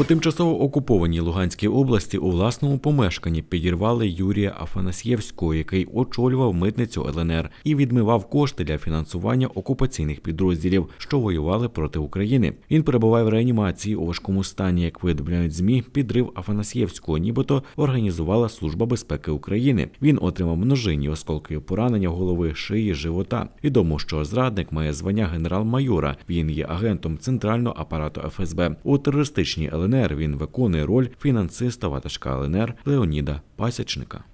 У тимчасово окупованій Луганській області у власному помешканні підірвали Юрія Афанасьєвського, який очолював митницю ЛНР і відмивав кошти для фінансування окупаційних підрозділів, що воювали проти України. Він перебуває в реанімації у важкому стані. Як видобляють змі, підрив Афанасьєвського, нібито організувала служба безпеки України. Він отримав множинні осколки поранення голови шиї живота. Відомо, що зрадник має звання генерал-майора. Він є агентом центрального апарату ФСБ у терористичній ЛНР він виконує роль фінансиста ватажка ЛНР Леоніда Пасічника.